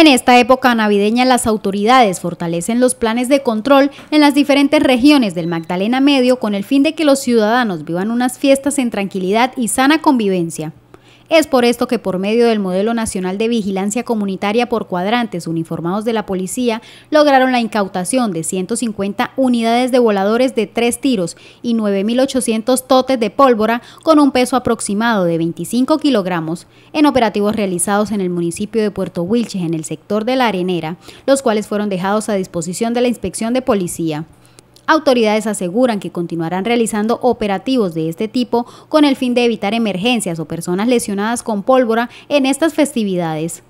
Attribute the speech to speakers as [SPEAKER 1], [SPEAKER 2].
[SPEAKER 1] En esta época navideña las autoridades fortalecen los planes de control en las diferentes regiones del Magdalena Medio con el fin de que los ciudadanos vivan unas fiestas en tranquilidad y sana convivencia. Es por esto que por medio del modelo nacional de vigilancia comunitaria por cuadrantes uniformados de la policía, lograron la incautación de 150 unidades de voladores de tres tiros y 9.800 totes de pólvora con un peso aproximado de 25 kilogramos en operativos realizados en el municipio de Puerto Wilches en el sector de La Arenera, los cuales fueron dejados a disposición de la inspección de policía. Autoridades aseguran que continuarán realizando operativos de este tipo con el fin de evitar emergencias o personas lesionadas con pólvora en estas festividades.